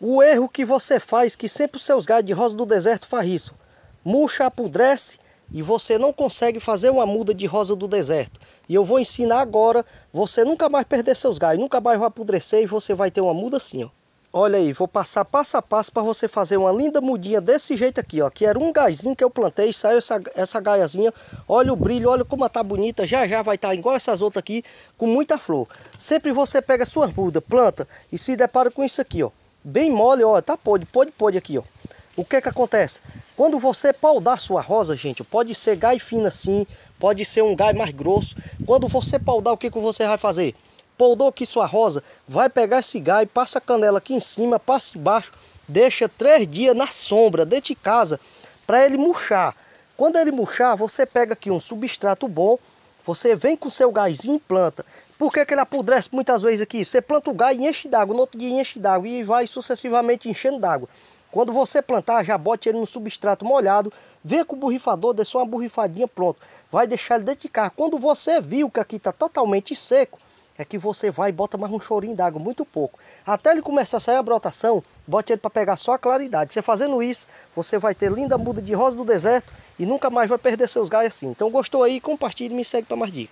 O erro que você faz, que sempre os seus galhos de rosa do deserto faz isso. Murcha, apodrece e você não consegue fazer uma muda de rosa do deserto. E eu vou ensinar agora, você nunca mais perder seus galhos, nunca mais vai apodrecer e você vai ter uma muda assim, ó. Olha aí, vou passar passo a passo para você fazer uma linda mudinha desse jeito aqui, ó. Que era um gaizinho que eu plantei, saiu essa, essa gaiazinha. Olha o brilho, olha como ela tá bonita. Já já vai estar tá igual essas outras aqui, com muita flor. Sempre você pega suas mudas, planta e se depara com isso aqui, ó bem mole, ó, tá pode, pode, pode aqui, ó. O que é que acontece? Quando você paudar sua rosa, gente, pode ser gai fino assim, pode ser um gai mais grosso. Quando você paudar, o que é que você vai fazer? Poldou aqui sua rosa, vai pegar esse gai, passa a canela aqui em cima, passa embaixo, deixa três dias na sombra, dentro de casa, para ele murchar. Quando ele murchar, você pega aqui um substrato bom, você vem com seu gás e planta. Por que, que ele apodrece muitas vezes aqui? Você planta o gás e enche d'água, no outro dia enche d'água e vai sucessivamente enchendo d'água. Quando você plantar, já bote ele no substrato molhado, venha com o borrifador, dê só uma borrifadinha, pronto. Vai deixar ele dentro de carro. Quando você viu que aqui está totalmente seco, é que você vai e bota mais um chorinho d'água, muito pouco. Até ele começar a sair a brotação, bote ele para pegar só a claridade. Você fazendo isso, você vai ter linda muda de rosa do deserto e nunca mais vai perder seus galhos assim. Então gostou aí, compartilhe e me segue para mais dicas.